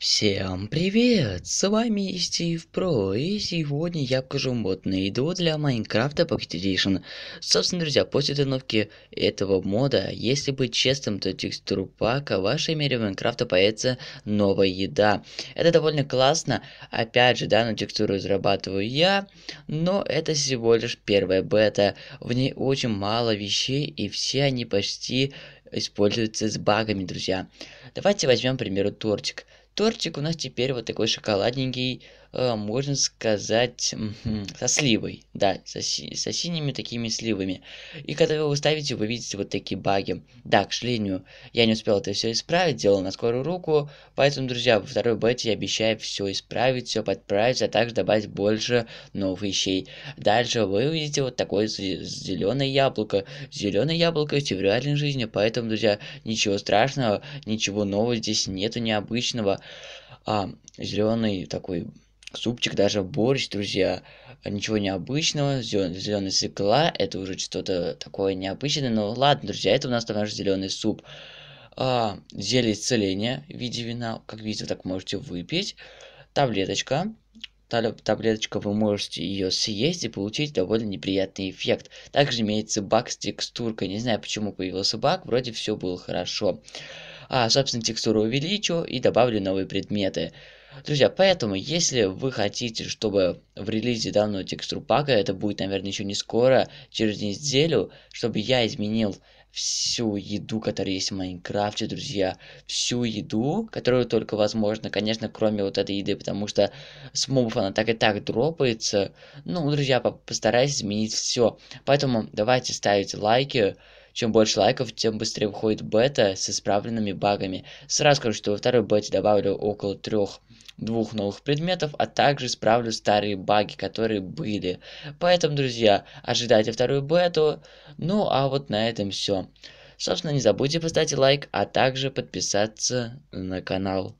Всем привет! С вами Стив Про, и сегодня я покажу мод на еду для Майнкрафта Pocket Edition. Собственно, друзья, после установки этого мода, если быть честным, то текстуру пака в вашей мере Майнкрафта появится новая еда. Это довольно классно, опять же, данную текстуру разрабатываю я, но это всего лишь первая бета, в ней очень мало вещей, и все они почти используются с багами, друзья. Давайте возьмем, к примеру, тортик тортик у нас теперь вот такой шоколадненький Э, можно сказать, со сливой. Да, со, со синими такими сливами. И когда вы ставите, вы видите вот такие баги. Да, к сожалению, я не успел это все исправить, делал на скорую руку. Поэтому, друзья, во второй бете я обещаю все исправить, все подправить, а также добавить больше новых вещей. Дальше вы увидите вот такое зеленое яблоко. Зеленое яблоко есть в реальной жизни, поэтому, друзья, ничего страшного, ничего нового здесь нету необычного. А, зеленый такой Супчик, даже борщ, друзья. Ничего необычного. Зеленый свекла. Это уже что-то такое необычное. Но ну, ладно, друзья, это у нас там наш зеленый суп. А, зелье исцеления в виде вина. Как видите, так можете выпить. Таблеточка. Таблеточка, вы можете ее съесть и получить довольно неприятный эффект. Также имеется баг с текстуркой. Не знаю, почему появился баг. Вроде все было хорошо. А, собственно, текстуру увеличу и добавлю новые предметы. Друзья, поэтому, если вы хотите, чтобы в релизе данного текстур пака, это будет, наверное, еще не скоро, через неделю, чтобы я изменил всю еду, которая есть в Майнкрафте, друзья. Всю еду, которую только возможно, конечно, кроме вот этой еды, потому что с мобов она так и так дропается. Ну, друзья, постараюсь изменить все. Поэтому давайте ставить лайки. Чем больше лайков, тем быстрее выходит бета с исправленными багами. Сразу скажу, что во второй бете добавлю около трех двух новых предметов, а также исправлю старые баги, которые были. Поэтому, друзья, ожидайте вторую бету. Ну, а вот на этом все. Собственно, не забудьте поставить лайк, а также подписаться на канал.